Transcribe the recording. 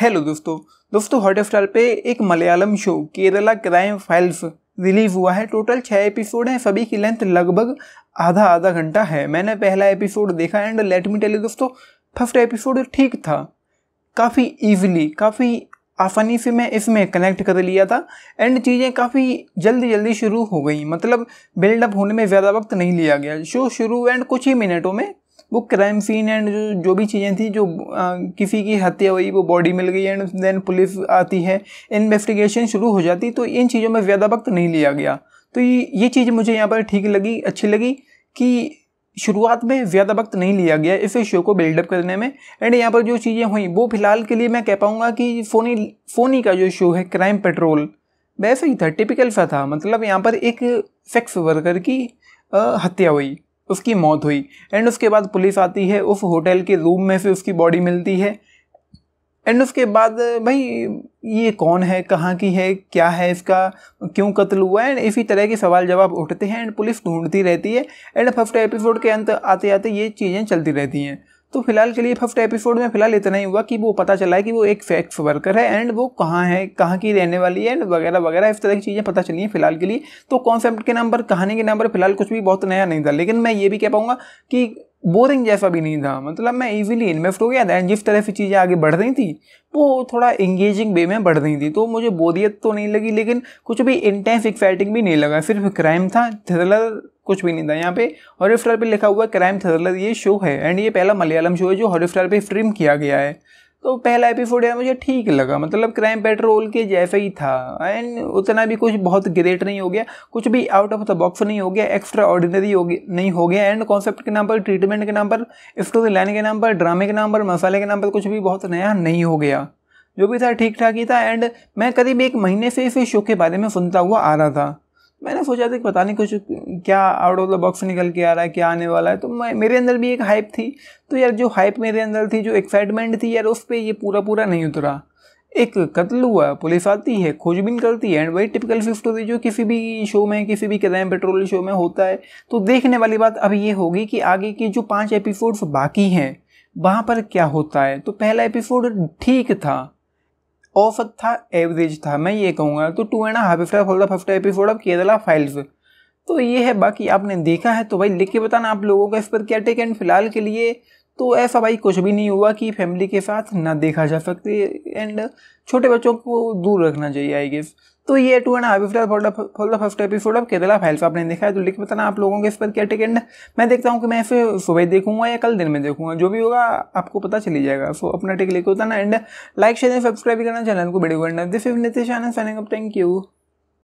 hello दोस्तों दोस्तों hot Hotstar पे एक Malayalam show Kerala crime files release हुआ है टोटल छः एपिसोड हैं सभी की लेंथ लगभग आधा आधा घंटा है मैंने पहला एपिसोड देखा एंड लेट मी टेल दोस्तों फर्स्ट एपिसोड ठीक था काफ़ी ईजिली काफ़ी आसानी से मैं इसमें कनेक्ट कर लिया था एंड चीज़ें काफ़ी जल्दी जल्दी शुरू हो गई मतलब बिल्डअप होने में ज़्यादा वक्त नहीं लिया गया शो शुरू एंड कुछ ही मिनटों में वो क्राइम सीन एंड जो जो भी चीज़ें थी जो आ, किसी की हत्या हुई वो बॉडी मिल गई एंड देन पुलिस आती है इन्वेस्टिगेशन शुरू हो जाती तो इन चीज़ों में ज़्यादा वक्त नहीं लिया गया तो ये ये चीज़ मुझे यहाँ पर ठीक लगी अच्छी लगी कि शुरुआत में ज़्यादा वक्त नहीं लिया गया इस शो को बिल्डअप करने में एंड यहाँ पर जो चीज़ें हुई वो फिलहाल के लिए मैं कह पाऊँगा कि फोनी फोनी का जो शो है क्राइम पेट्रोल वैसा ही था टिपिकल सा था मतलब यहाँ पर एक सेक्स वर्कर की आ, हत्या हुई उसकी मौत हुई एंड उसके बाद पुलिस आती है उस होटल के रूम में से उसकी बॉडी मिलती है एंड उसके बाद भाई ये कौन है कहाँ की है क्या है इसका क्यों कत्ल हुआ है एंड इसी तरह के सवाल जवाब उठते हैं एंड पुलिस ढूंढती रहती है एंड फर्स्ट एपिसोड के अंत आते आते ये चीज़ें चलती रहती हैं तो फिलहाल के लिए फर्स्ट एपिसोड में फिलहाल इतना ही हुआ कि वो पता चला है कि वो एक फैक्ट वर्कर है एंड वो कहाँ है कहाँ की रहने वाली है एंड वगैरह वगैरह इस तरह की चीज़ें पता चली हैं फिलहाल के लिए तो कॉन्सेप्ट के नाम पर कहानी के नाम पर फिलहाल कुछ भी बहुत नया नहीं था लेकिन मैं ये भी कह पाऊँगा कि बोरिंग जैसा भी नहीं था मतलब मैं इजीली इन्वेस्ट हो गया था एंड जिस तरह से चीज़ें आगे बढ़ रही थी वो थोड़ा इंगेजिंग वे में बढ़ रही थी तो मुझे बोरियत तो नहीं लगी लेकिन कुछ भी इंटेंस एक्साइटिंग भी नहीं लगा सिर्फ क्राइम था थ्रिलर कुछ भी नहीं था यहाँ पे स्टार पर लिखा हुआ क्राइम थ्रिलर ये शो है एंड ये पहला मलयालम शो है जो स्टार पर फ्रीम किया गया है तो पहला एपिसोड है मुझे ठीक लगा मतलब क्राइम पेट्रोल के जैसा ही था एंड उतना भी कुछ बहुत ग्रेट नहीं हो गया कुछ भी आउट ऑफ द बॉक्स नहीं हो गया एक्स्ट्रा ऑर्डिनरी हो गया नहीं हो गया एंड कॉन्सेप्ट के नाम पर ट्रीटमेंट के नाम पर स्टोरी लाइन के नाम पर ड्रामे के नाम पर मसाले के नाम पर कुछ भी बहुत नया नहीं हो गया जो भी था ठीक ठाक ही था एंड मैं करीब एक महीने से इस शो के बारे में सुनता हुआ आ रहा था मैंने सोचा था कि पता नहीं कुछ क्या आउट ऑफ द बॉक्स निकल के आ रहा है क्या आने वाला है तो मैं मेरे अंदर भी एक हाइप थी तो यार जो हाइप मेरे अंदर थी जो एक्साइटमेंट थी यार उस पर ये पूरा पूरा नहीं उतरा एक कत्ल हुआ पुलिस आती है खोजबीन करती है एंड वही टिपिकल शिफ्ट होती है जो किसी भी शो में किसी भी क्राइम पेट्रोल शो में होता है तो देखने वाली बात अब ये होगी कि आगे के जो पाँच एपिसोड्स बाकी हैं वहाँ पर क्या होता है तो पहला एपिसोड ठीक था औसत था एवरेज था मैं ये कहूँगा तो two and half star for fifth episode of Kerala files तो ये है बाकी आपने देखा है तो भाई लिख के बताना आप लोगों का इस पर क्या टेक एंड फिलहाल के लिए तो ऐसा भाई कुछ भी नहीं हुआ कि फैमिली के साथ ना देखा जा सकते एंड छोटे बच्चों को दूर रखना चाहिए आई गेस तो ये two and half for the first episode of Kerala files आपने देखा है तो लिख बताना आप लोगों के इस पर क्या टेक एंड मैं देखता हूँ कि मैं इसे सुबह देखूंगा या कल दिन में देखूंगा जो भी होगा आपको पता चली जाएगा सो अपना टेक लिख होता ना एंड लाइक शेयर सब्सक्राइब करना चैनल को वीडियो करना this is Nitish Anand thank you